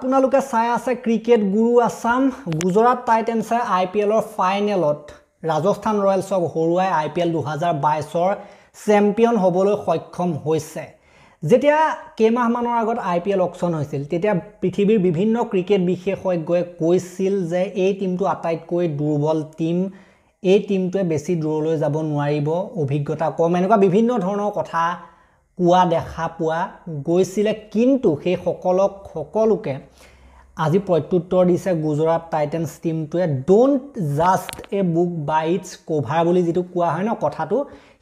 আপোনালোকে চাই আছে ক্ৰিকেট গুৰু আছাম গুজৰাট টাইটেন্সে আই পি এলৰ ফাইনেলত ৰাজস্থান ৰয়েলছক হৰুৱাই আই পি এল দুহেজাৰ বাইছৰ চেম্পিয়ন হ'বলৈ সক্ষম হৈছে যেতিয়া কেইমাহমানৰ আগত আই পি এল অকশ্যন হৈছিল তেতিয়া পৃথিৱীৰ বিভিন্ন ক্ৰিকেট বিশেষজ্ঞই কৈছিল যে এই টীমটো আটাইতকৈ দুৰ্বল টীম এই টীমটোৱে বেছি দূৰলৈ যাব নোৱাৰিব অভিজ্ঞতা কম এনেকুৱা বিভিন্ন ধৰণৰ কথা পোৱা দেখা পোৱা গৈছিলে কিন্তু সেই সকলক সকলোকে আজি প্ৰত্যুত্তৰ দিছে গুজৰাট টাইটেনছ টীমটোৱে don't judge a book by its cover বুলি যিটো কোৱা হয় ন কথাটো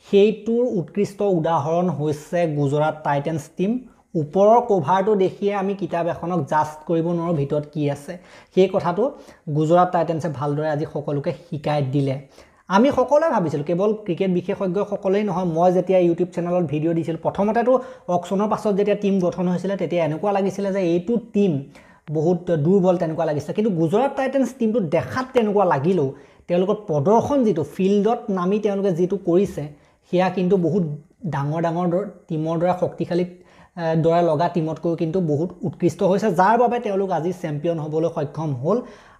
সেইটোৰ উৎকৃষ্ট উদাহৰণ হৈছে গুজৰাট টাইটেনছ টীম ওপৰৰ কভাৰটো দেখিয়ে আমি কিতাপ এখনক জাষ্ট কৰিব নোৱাৰোঁ ভিতৰত কি আছে সেই কথাটো গুজৰাট টাইটেনছে ভালদৰে আজি সকলোকে শিকাই দিলে আমি সকলোৱে ভাবিছিলোঁ কেৱল ক্ৰিকেট বিশেষজ্ঞসকলেই নহয় মই যেতিয়া ইউটিউব চেনেলত ভিডিঅ' দিছিলোঁ প্ৰথমতেতো অকশ্যনৰ পাছত যেতিয়া টীম গঠন হৈছিলে তেতিয়া এনেকুৱা লাগিছিলে যে এইটো টীম বহুত দুৰ্বল তেনেকুৱা লাগিছিলে কিন্তু গুজৰাট টাইটেন্ছ টীমটো দেখাত তেনেকুৱা লাগিলেও তেওঁলোকৰ প্ৰদৰ্শন যিটো ফিল্ডত নামি তেওঁলোকে যিটো কৰিছে সেয়া কিন্তু বহুত ডাঙৰ ডাঙৰ টীমৰ দ্বাৰা শক্তিশালী দৰে লগা টীমতকৈ কিন্তু বহুত উৎকৃষ্ট হৈছে যাৰ বাবে তেওঁলোক আজি চেম্পিয়ন হ'বলৈ সক্ষম হ'ল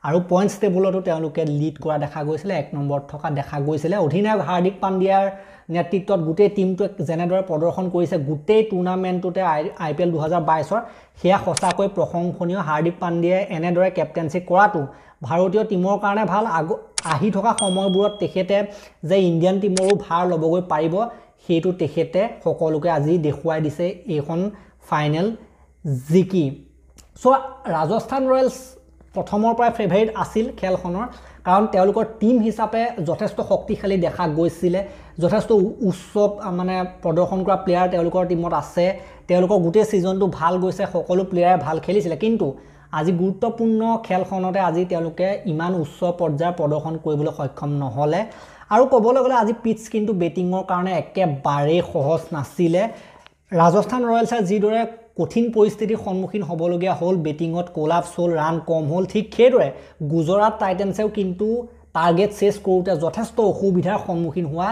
আৰু পইণ্টছ টেবুলতো তেওঁলোকে লিড কৰা দেখা গৈছিলে এক নম্বৰত থকা দেখা গৈছিলে অধিনায়ক হাৰ্দিক পাণ্ডিয়াৰ নেতৃত্বত গোটেই টীমটোৱে যেনেদৰে প্ৰদৰ্শন কৰিছে গোটেই টুৰ্ণামেণ্টটোতে আই আই পি এল দুহেজাৰ বাইছৰ সেয়া সঁচাকৈ প্ৰশংসনীয় হাৰ্দিক পাণ্ডিয়াই এনেদৰে কেপ্টেনশ্বিপ কৰাটো ভাৰতীয় টীমৰ কাৰণে ভাল আগ আহি থকা সময়বোৰত তেখেতে যে ইণ্ডিয়ান টীমৰো ভাৰ ল'বগৈ পাৰিব সেইটো তেখেতে সকলোকে আজি দেখুৱাই দিছে এইখন ফাইনেল জিকি চ' ৰাজস্থান ৰয়েলছ প্ৰথমৰ পৰাই ফেভাৰিট আছিল খেলখনৰ কাৰণ তেওঁলোকৰ টীম হিচাপে যথেষ্ট শক্তিশালী দেখা গৈছিলে যথেষ্ট উচ্চ মানে প্ৰদৰ্শন কৰা প্লেয়াৰ তেওঁলোকৰ টীমত আছে তেওঁলোকৰ গোটেই ছিজনটো ভাল গৈছে সকলো প্লেয়াৰে ভাল খেলিছিলে কিন্তু আজি গুৰুত্বপূৰ্ণ খেলখনতে আজি তেওঁলোকে ইমান উচ্চ পৰ্যায়ৰ প্ৰদৰ্শন কৰিবলৈ সক্ষম নহ'লে আৰু ক'বলৈ গ'লে আজি পিটছ কিন্তু বেটিঙৰ কাৰণে একেবাৰেই সহজ নাছিলে ৰাজস্থান ৰয়েলছে যিদৰে কঠিন পৰিস্থিতিৰ সন্মুখীন হ'বলগীয়া হ'ল বেটিঙত কোলাপছ হ'ল ৰান কম হ'ল ঠিক সেইদৰে গুজৰাট টাইটেনছেও কিন্তু টাৰ্গেট চেছ কৰোঁতে যথেষ্ট অসুবিধাৰ সন্মুখীন হোৱা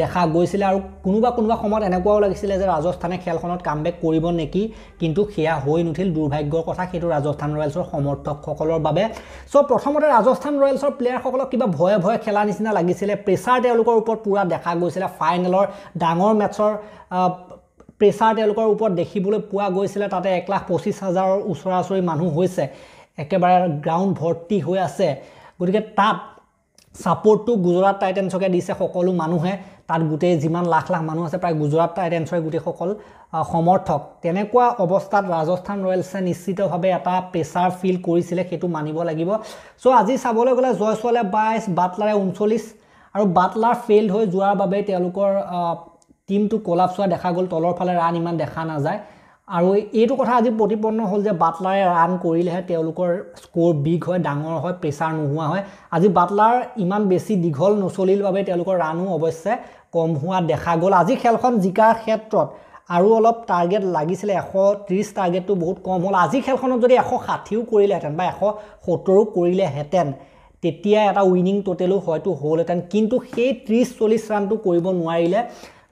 দেখা গৈছিলে আৰু কোনোবা কোনোবা সময়ত এনেকুৱাও লাগিছিলে যে ৰাজস্থানে খেলখনত কাম বেক কৰিব নেকি কিন্তু সেয়া হৈ নুঠিল দুৰ্ভাগ্যৰ কথা সেইটো ৰাজস্থান ৰয়েলছৰ সমৰ্থকসকলৰ বাবে চ' প্ৰথমতে ৰাজস্থান ৰয়েলছৰ প্লেয়াৰসকলক কিবা ভয়ে ভয়ে খেলা নিচিনা লাগিছিলে প্ৰেছাৰ তেওঁলোকৰ ওপৰত পূৰা দেখা গৈছিলে ফাইনেলৰ ডাঙৰ মেটছৰ প্ৰেছাৰ তেওঁলোকৰ ওপৰত দেখিবলৈ পোৱা গৈছিলে তাতে এক লাখ পঁচিছ হাজাৰৰ ওচৰা ওচৰি মানুহ হৈছে একেবাৰে গ্ৰাউণ্ড ভৰ্তি হৈ আছে গতিকে তাত ছাপৰ্টটো গুজৰাট টাইটেনছকে দিছে সকলো মানুহে তাত গোটেই যিমান লাখ লাখ মানুহ আছে প্ৰায় গুজৰাট টাইটেন্সৰে গোটেইসকল সমৰ্থক তেনেকুৱা অৱস্থাত ৰাজস্থান ৰয়েলছে নিশ্চিতভাৱে এটা প্ৰেছাৰ ফিল কৰিছিলে সেইটো মানিব লাগিব চ' আজি চাবলৈ গ'লে জয়ছৱালে বাইছ বাটলাৰে ঊনচল্লিছ আৰু বাটলাৰ ফেইল্ড হৈ যোৱাৰ বাবে তেওঁলোকৰ টীমটো কলাপ চোৱা দেখা গ'ল তলৰ ফালে ৰাণ ইমান দেখা নাযায় আৰু এইটো কথা আজি প্ৰতিপন্ন হ'ল যে বাটলাৰে ৰান কৰিলেহে তেওঁলোকৰ স্ক'ৰ বিগ হয় ডাঙৰ হয় প্ৰেছাৰ নোহোৱা হয় আজি বাটলাৰ ইমান বেছি দীঘল নচলিল বাবে তেওঁলোকৰ ৰানো অৱশ্যে কম হোৱা দেখা গ'ল আজি খেলখন জিকাৰ ক্ষেত্ৰত আৰু অলপ টাৰ্গেট লাগিছিলে এশ ত্ৰিছ টাৰ্গেটটো বহুত কম হ'ল আজি খেলখনত যদি এশ ষাঠিও কৰিলেহেঁতেন বা এশ সত্তৰো কৰিলেহেঁতেন তেতিয়া এটা উইনিং ট'টেলো হয়তো হ'লহেঁতেন কিন্তু সেই ত্ৰিছ চল্লিছ ৰানটো কৰিব নোৱাৰিলে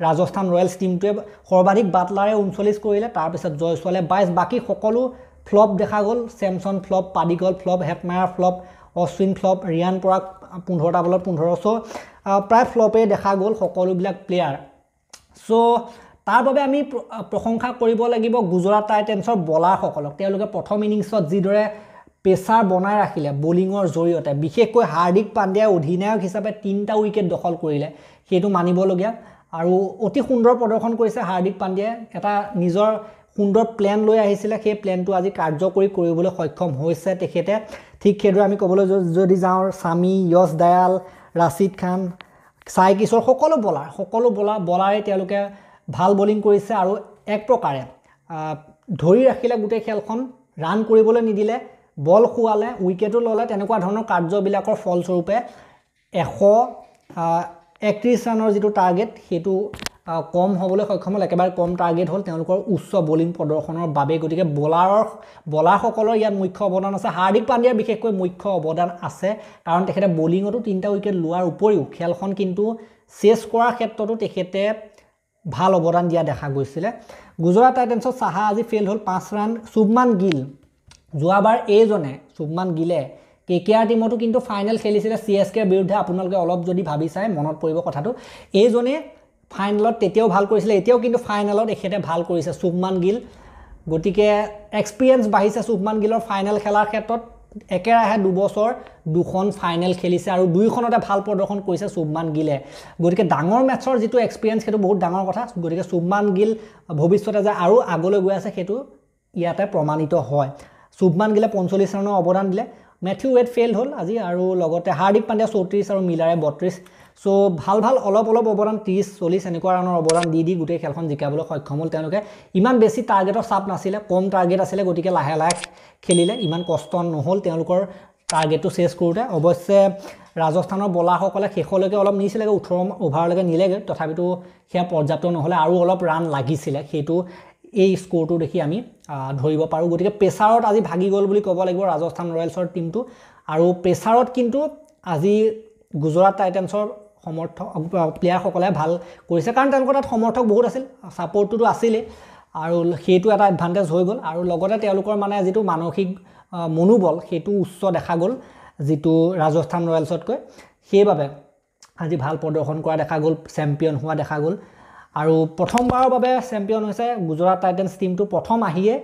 ৰাজস্থান ৰয়েলছ টীমটোৱে সৰ্বাধিক বাটলাৰে ঊনচল্লিছ কৰিলে তাৰপিছত জয়ছোৱালে বাইছ বাকী সকলো ফ্লপ দেখা গ'ল Samson flop Padikkal flop Hetmyer flop Ashwin flop Riyan Parag পোন্ধৰটা বলত পোন্ধৰ চ' প্ৰায় ফ্লপেই দেখা গ'ল সকলোবিলাক প্লেয়াৰ চ' তাৰ বাবে আমি প্ৰশংসা কৰিব লাগিব গুজৰাট টাইটেন্ছৰ বলাৰসকলক তেওঁলোকে প্ৰথম ইনিংছত যিদৰে প্ৰেছাৰ বনাই ৰাখিলে বলিঙৰ জৰিয়তে বিশেষকৈ হাৰ্দিক পাণ্ডিয়াই অধিনায়ক হিচাপে তিনিটা উইকেট দখল কৰিলে সেইটো মানিবলগীয়া আৰু অতি সুন্দৰ প্ৰদৰ্শন কৰিছে হাৰ্দিক পাণ্ডে এটা নিজৰ সুন্দৰ প্লেন লৈ আহিছিলে সেই প্লেনটো আজি কাৰ্যকৰী কৰিবলৈ সক্ষম হৈছে তেখেতে ঠিক সেইদৰে আমি ক'বলৈ যদি যাওঁ স্বামী যশ দয়াল ৰাছিদ খান ছাই কিশোৰ সকলো বলাৰ সকলো বলা বলাৰে তেওঁলোকে ভাল বলিং কৰিছে আৰু এক প্ৰকাৰে ধৰি ৰাখিলে গোটেই খেলখন ৰান কৰিবলৈ নিদিলে বল শুৱালে উইকেটো ল'লে তেনেকুৱা ধৰণৰ কাৰ্যবিলাকৰ ফলস্বৰূপে এশ একত্ৰিছ ৰাণৰ যিটো টাৰ্গেট সেইটো কম হ'বলৈ সক্ষম হ'ল একেবাৰে কম টাৰ্গেট হ'ল তেওঁলোকৰ উচ্চ বলিং প্ৰদৰ্শনৰ বাবে গতিকে বলাৰৰ বলাৰসকলৰ ইয়াত মুখ্য অৱদান আছে হাৰ্দিক পাণ্ডিয়াৰ বিশেষকৈ মুখ্য অৱদান আছে কাৰণ তেখেতে বলিঙতো তিনিটা উইকেট লোৱাৰ উপৰিও খেলখন কিন্তু চেছ কৰাৰ ক্ষেত্ৰতো তেখেতে ভাল অৱদান দিয়া দেখা গৈছিলে গুজৰাট টাইটেন্সত চাহা আজি ফেইল হ'ল পাঁচ ৰাণ শুভমান গিল যোৱাবাৰ এইজনে শুভমান গিলে কে কে আৰ টিমতো কিন্তু ফাইনেল খেলিছিলে চি এছ কেৰ বিৰুদ্ধে আপোনালোকে অলপ যদি ভাবি চাই মনত পৰিব কথাটো এইজনে ফাইনেলত তেতিয়াও ভাল কৰিছিলে এতিয়াও কিন্তু ফাইনেলত এখেতে ভাল কৰিছে শুভমান গিল গতিকে এক্সপিৰিয়েঞ্চ বাঢ়িছে শুভমান গিলৰ ফাইনেল খেলাৰ ক্ষেত্ৰত একেৰাহে দুবছৰ দুখন ফাইনেল খেলিছে আৰু দুইখনতে ভাল প্ৰদৰ্শন কৰিছে শুভমান গিলে গতিকে ডাঙৰ মেটছৰ যিটো এক্সপিৰিয়েঞ্চ সেইটো বহুত ডাঙৰ কথা গতিকে শুভমান গিল ভৱিষ্যতে যে আৰু আগলৈ গৈ আছে সেইটো ইয়াতে প্ৰমাণিত হয় শুভমান গিলে পঞ্চল্লিছ ৰাণৰ অৱদান দিলে মেথিউ ৱেড ফেইল হ'ল আজি আৰু লগতে হাৰ্দিক পাণ্ডিয়া চৌত্ৰিছ আৰু মিলাৰে বত্ৰিছ চ' ভাল ভাল অলপ অলপ অৱদান ত্ৰিছ চল্লিছ এনেকুৱা ৰাণৰ অৱদান দি দি গোটেই খেলখন জিকাবলৈ সক্ষম হ'ল তেওঁলোকে ইমান বেছি টাৰ্গেটৰ চাপ নাছিলে কম টাৰ্গেট আছিলে গতিকে লাহে লাহে খেলিলে ইমান কষ্ট নহ'ল তেওঁলোকৰ টাৰ্গেটটো চেছ কৰোঁতে অৱশ্যে ৰাজস্থানৰ বলাৰসকলে শেষলৈকে অলপ নিছিলেগৈ ওঠৰ অভাৰলৈকে নিলেগৈ তথাপিতো সেয়া পৰ্যাপ্ত নহ'লে আৰু অলপ ৰাণ লাগিছিলে সেইটো এই স্ক'ৰটো দেখি আমি ধৰিব পাৰোঁ গতিকে প্ৰেছাৰত আজি ভাগি গ'ল বুলি ক'ব লাগিব ৰাজস্থান ৰয়েলছৰ টিমটো আৰু প্ৰেছাৰত কিন্তু আজি গুজৰাট টাইটেন্সৰ সমৰ্থক প্লেয়াৰসকলে ভাল কৰিছে কাৰণ তেওঁলোকৰ তাত সমৰ্থক বহুত আছিল ছাপৰ্টটোতো আছিলেই আৰু সেইটো এটা এডভান্টেজ হৈ গ'ল আৰু লগতে তেওঁলোকৰ মানে যিটো মানসিক মনোবল সেইটো উচ্চ দেখা গ'ল যিটো ৰাজস্থান ৰয়েলছতকৈ সেইবাবে আজি ভাল প্ৰদৰ্শন কৰা দেখা গ'ল চেম্পিয়ন হোৱা দেখা গ'ল আৰু প্ৰথমবাৰৰ বাবে চেম্পিয়ন হৈছে গুজৰাট টাইটেন্ছ টীমটো প্ৰথম আহিয়ে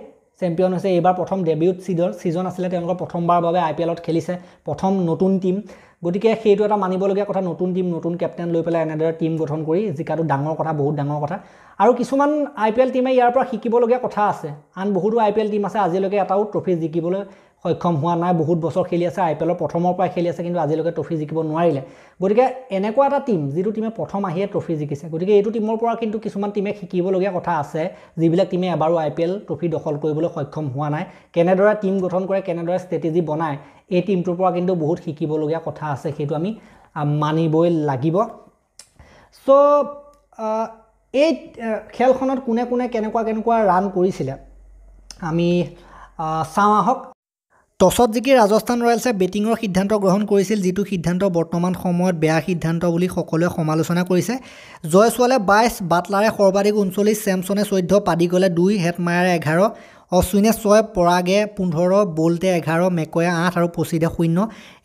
চেম্পিয়ন হৈছে এইবাৰ প্ৰথম ডেবিউট ছিজন ছিজন আছিলে তেওঁলোকৰ প্ৰথমবাৰৰ বাবে আই পি এলত খেলিছে প্ৰথম নতুন টীম গতিকে সেইটো এটা মানিবলগীয়া কথা নতুন টিম নতুন কেপ্টেইন লৈ পেলাই এনেদৰে টীম গঠন কৰি জিকাটো ডাঙৰ কথা বহুত ডাঙৰ কথা আৰু কিছুমান আই পি এল টিমে ইয়াৰ পৰা শিকিবলগীয়া কথা আছে আন বহুতো আই পি এল টিম আছে আজিলৈকে এটাও ট্ৰফি জিকিবলৈ সক্ষম হোৱা নাই বহুত বছৰ খেলি আছে আই পি এলৰ প্ৰথমৰ পৰাই খেলি আছে কিন্তু আজিলৈকে ট্ৰফি জিকিব নোৱাৰিলে গতিকে এনেকুৱা এটা টীম যিটো টীমে প্ৰথম আহিয়ে ট্ৰফি জিকিছে গতিকে এইটো টীমৰ পৰা কিন্তু কিছুমান টীমে শিকিবলগীয়া কথা আছে যিবিলাক টীমে এবাৰো আই পি এল ট্ৰফি দখল কৰিবলৈ সক্ষম হোৱা নাই কেনেদৰে টীম গঠন কৰে কেনেদৰে ষ্ট্ৰেটেজি বনায় এই টীমটোৰ পৰা কিন্তু বহুত শিকিবলগীয়া কথা আছে সেইটো আমি মানিবই লাগিব চ' এই খেলখনত কোনে কোনে কেনেকুৱা কেনেকুৱা ৰাণ কৰিছিলে আমি চাওঁ আহক টছত জিকি ৰাজস্থান ৰয়েলছে বেটিঙৰ সিদ্ধান্ত গ্ৰহণ কৰিছিল যিটো সিদ্ধান্ত বৰ্তমান সময়ত বেয়া সিদ্ধান্ত বুলি সকলোৱে সমালোচনা কৰিছে জয়ছোৱালে বাইছ বাটলাৰে সৰ্বাধিক ঊনচল্লিছ ছেমছনে চৈধ্য পাদিগলে দুই হেটমায়াৰে এঘাৰ অশ্বিনে ছয় পৰাগে পোন্ধৰ বল্টে এঘাৰ মেকয়ে আঠ আৰু পচিদে শূন্য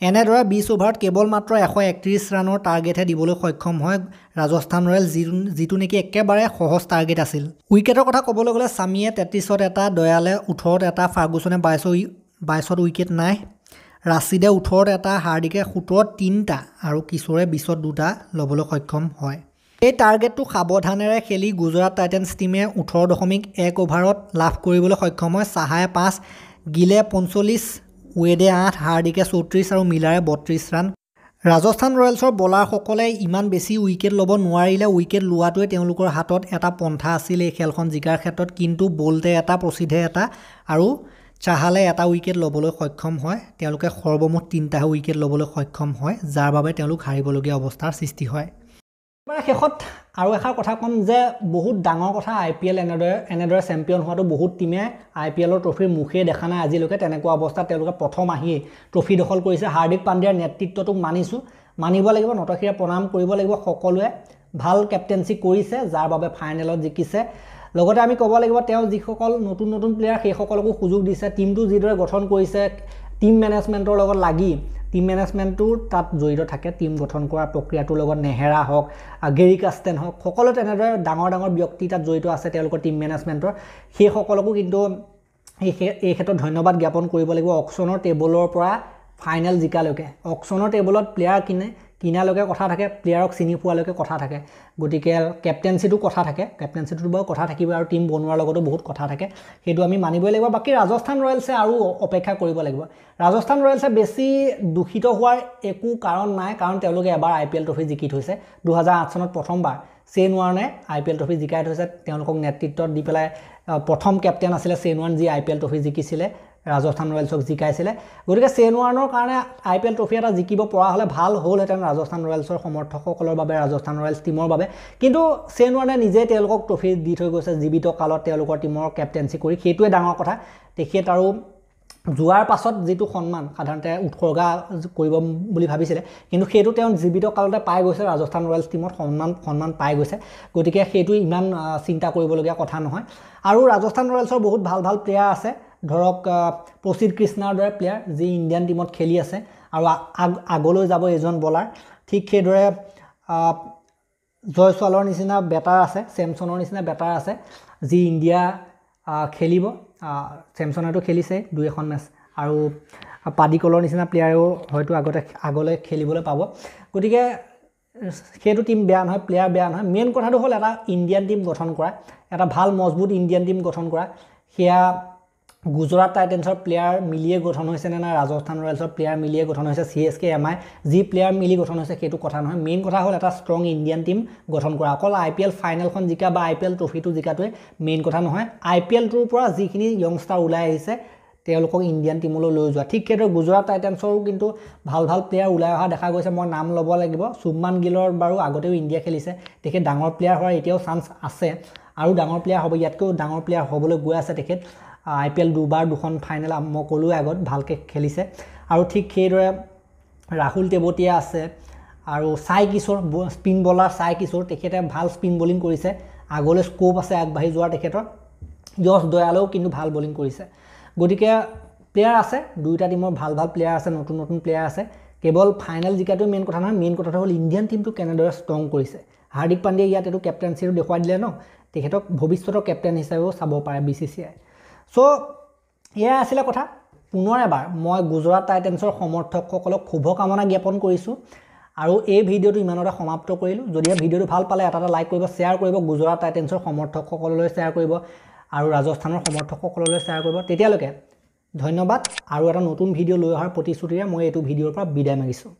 এনেদৰে বিছ অভাৰত কেৱল মাত্ৰ এশ একত্ৰিছ ৰাণৰ টাৰ্গেটহে দিবলৈ সক্ষম হয় ৰাজস্থান ৰয়েলছ যি যিটো নেকি একেবাৰে সহজ টাৰ্গেট আছিল উইকেটৰ কথা ক'বলৈ গ'লে স্বামীয়ে তেত্ৰিছত এটা দয়ালে ওঠৰত এটা ফাৰ্গুচনে বাইছৰ বাইছত উইকেট নাই ৰাছিদে ওঠৰত এটা হাৰ্দিকে সোতৰত তিনিটা আৰু কিশোৰে বিছত দুটা ল'বলৈ সক্ষম হয় এই টাৰ্গেটটো সাৱধানেৰে খেলি গুজৰাট টাইটেনছ টীমে ওঠৰ দশমিক এক অভাৰত লাভ কৰিবলৈ সক্ষম হয় চাহাই পাঁচ গিলে পঞ্চল্লিছ ৱেডে আঠ হাৰ্দিকে চৌত্ৰিছ আৰু মিলাৰে বত্ৰিছ ৰাণ ৰাজস্থান ৰয়েলছৰ বলাৰসকলে ইমান বেছি উইকেট ল'ব নোৱাৰিলে উইকেট লোৱাটোৱে তেওঁলোকৰ হাতত এটা পন্থা আছিল এই খেলখন জিকাৰ ক্ষেত্ৰত কিন্তু বলতে এটা প্ৰচিডে এটা আৰু চাহালে এটা উইকেট ল'বলৈ সক্ষম হয় তেওঁলোকে সৰ্বমুঠ তিনিটাহে উইকেট ল'বলৈ সক্ষম হয় যাৰ বাবে তেওঁলোক হাৰিবলগীয়া অৱস্থাৰ সৃষ্টি হয় শেষত আৰু এষাৰ কথা ক'ম যে বহুত ডাঙৰ কথা আই পি এল এনেদৰে এনেদৰে চেম্পিয়ন হোৱাটো বহুত টীমে আই পি এলৰ ট্ৰফিৰ মুখেই দেখা নাই আজিলৈকে তেনেকুৱা অৱস্থাত তেওঁলোকে প্ৰথম আহিয়েই ট্ৰফি দখল কৰিছে হাৰ্দিক পাণ্ডিয়াৰ নেতৃত্বটোক মানিছোঁ মানিব লাগিব নটখিৰে প্ৰণাম কৰিব লাগিব সকলোৱে ভাল কেপ্টেঞ্চি কৰিছে যাৰ বাবে ফাইনেলত জিকিছে লগতে আমি ক'ব লাগিব তেওঁ যিসকল নতুন নতুন প্লেয়াৰ সেইসকলকো সুযোগ দিছে টীমটো যিদৰে গঠন কৰিছে টীম মেনেজমেণ্টৰ লগত লাগি টিম মেনেজমেণ্টটো তাত জড়িত থাকে টীম গঠন কৰা প্ৰক্ৰিয়াটোৰ লগত নেহেৰা হওক গেৰি কাষ্টেন হওক সকলো তেনেদৰে ডাঙৰ ডাঙৰ ব্যক্তি তাত জড়িত আছে তেওঁলোকৰ টীম মেনেজমেণ্টৰ সেইসকলকো কিন্তু এই এই ক্ষেত্ৰত ধন্যবাদ জ্ঞাপন কৰিব লাগিব অকশ্যনৰ টেবুলৰ পৰা ফাইনেল জিকালৈকে অকশ্যনৰ টেবুলত প্লেয়াৰ কিনে কিনালৈকে কথা থাকে প্লেয়াৰক চিনি পোৱালৈকে কথা থাকে গতিকে কেপ্টেঞ্চিটো কথা থাকে কেপ্টেঞ্চিটোত বাৰু কথা থাকিব আৰু টীম বনোৱাৰ লগতো বহুত কথা থাকে সেইটো আমি মানিবই লাগিব বাকী ৰাজস্থান ৰয়েলছে আৰু অপেক্ষা কৰিব লাগিব ৰাজস্থান ৰয়েলছে বেছি দূষিত হোৱাৰ একো কাৰণ নাই কাৰণ তেওঁলোকে এবাৰ আই পি এল ট্ৰফি জিকি থৈছে দুহেজাৰ আঠ চনত প্ৰথমবাৰ Shane Warne I P L trophy জিকাই থৈছে তেওঁলোকক নেতৃত্বত দি পেলাই প্ৰথম কেপ্টেইন আছিলে শ্বেন ৱাৰ্ণ যি আই পি এল ট্ৰফি জিকিছিলে ৰাজস্থান ৰয়েলছক জিকাইছিলে গতিকে চেন ওৱানৰ কাৰণে আই পি এল ট্ৰফি এটা জিকিব পৰা হ'লে ভাল হ'লহেঁতেন ৰাজস্থান ৰয়েলছৰ সমৰ্থকসকলৰ বাবে ৰাজস্থান ৰয়েলছ টীমৰ বাবে কিন্তু চেন ওৱানে নিজে তেওঁলোকক ট্ৰফি দি থৈ গৈছে জীৱিত কালত তেওঁলোকৰ টীমৰ কেপ্টেঞ্চি কৰি সেইটোৱে ডাঙৰ কথা তেখেত আৰু যোৱাৰ পাছত যিটো সন্মান সাধাৰণতে উৎসৰ্গা কৰিব বুলি ভাবিছিলে কিন্তু সেইটো তেওঁ জীৱিত কালতে পাই গৈছে ৰাজস্থান ৰয়েলছ টীমত সন্মান সন্মান পাই গৈছে গতিকে সেইটো ইমান চিন্তা কৰিবলগীয়া কথা নহয় আৰু ৰাজস্থান ৰয়েলছৰ বহুত ভাল ভাল প্লেয়াৰ আছে ধৰক প্ৰসিদ কৃষ্ণাৰ দৰে প্লেয়াৰ যি ইণ্ডিয়ান টীমত খেলি আছে আৰু আগলৈ যাব এজন বলাৰ ঠিক সেইদৰে জয়ছোৱালৰ নিচিনা বেটাৰ আছে ছেমছনৰ নিচিনা বেটাৰ আছে যি ইণ্ডিয়া খেলিব চেমচনাইটো খেলিছে দুই এখন মেচ আৰু পাদিকলৰ নিচিনা প্লেয়াৰেও হয়তো আগতে আগলৈ খেলিবলৈ পাব গতিকে সেইটো টীম বেয়া নহয় প্লেয়াৰ বেয়া নহয় মেইন কথাটো হ'ল এটা ইণ্ডিয়ান টীম গঠন কৰা এটা ভাল মজবুত ইণ্ডিয়ান টীম গঠন কৰা সেয়া গুজৰাট টাইটেন্ছৰ প্লেয়াৰ মিলিয়ে গঠন হৈছেনে নাই ৰাজস্থান ৰয়েলছৰ প্লেয়াৰ মিলিয়ে গঠন হৈছে C S K M I যি প্লেয়াৰ মিলি গঠন হৈছে সেইটো কথা নহয় মেইন কথা হ'ল এটা ষ্ট্ৰং ইণ্ডিয়ান টীম গঠন কৰা অকল আই পি এল ফাইনেলখন জিকা বা আই পি এল ট্ৰফিটো জিকাটোৱে মেইন কথা নহয় আই পি এলটোৰ পৰা যিখিনি য়ংষ্টাৰ ওলাই আহিছে তেওঁলোকক ইণ্ডিয়ান টীমলৈ লৈ যোৱা ঠিক সেইদৰে গুজৰাট টাইটেন্ছৰো কিন্তু ভাল ভাল প্লেয়াৰ ওলাই অহা দেখা গৈছে মই নাম ল'ব লাগিব চুমমান গিলৰ বাৰু আগতেও ইণ্ডিয়া খেলিছে তেখেত ডাঙৰ প্লেয়াৰ হোৱাৰ এতিয়াও চান্স আছে আৰু ডাঙৰ প্লেয়াৰ হ'ব ইয়াতকৈও ডাঙৰ প্লেয়াৰ হ'বলৈ গৈ আছে তেখেত আই পি এল দুবাৰ দুখন ফাইনেল মই ক'লোঁ আগত ভালকৈ খেলিছে আৰু ঠিক সেইদৰে ৰাহুল টেবতীয়া আছে আৰু চাই কিশোৰ স্পিন বলাৰ চাই কিশোৰ তেখেতে ভাল স্পিন বলিং কৰিছে আগলৈ স্ক'প আছে আগবাঢ়ি যোৱাৰ তেখেতৰ যশ দয়ালেও কিন্তু ভাল বলিং কৰিছে গতিকে প্লেয়াৰ আছে দুয়োটা টিমৰ ভাল ভাল প্লেয়াৰ আছে নতুন নতুন প্লেয়াৰ আছে কেৱল ফাইনেল জিকাটোৱে মেইন কথা নহয় মেইন কথাটো হ'ল ইণ্ডিয়ান টিমটো কেনেদৰে ষ্ট্ৰং কৰিছে হাৰ্দিক পাণ্ডিয়াই ইয়াত এইটো কেপ্টেনশ্বিপটো দেখুৱাই দিলে ন তেখেতক ভৱিষ্যতৰ কেপ্টেইন হিচাপেও চাব পাৰে বি চি চি আই চ' এয়াই আছিলে কথা পুনৰ এবাৰ মই গুজৰাট টাইটেন্সৰ সমৰ্থকসকলক শুভকামনা জ্ঞাপন কৰিছোঁ আৰু এই ভিডিঅ'টো ইমানতে সমাপ্ত কৰিলোঁ যদিহে ভিডিঅ'টো ভাল পালে এটা এটা লাইক কৰিব শ্বেয়াৰ কৰিব গুজৰাট টাইটেন্সৰ সমৰ্থকসকললৈ শ্বেয়াৰ কৰিব আৰু ৰাজস্থানৰ সমৰ্থকসকললৈ শ্বেয়াৰ কৰিব তেতিয়ালৈকে ধন্যবাদ আৰু এটা নতুন ভিডিঅ' লৈ অহাৰ প্ৰতিশ্ৰুতিৰে মই এইটো ভিডিঅ'ৰ পৰা বিদায় মাগিছোঁ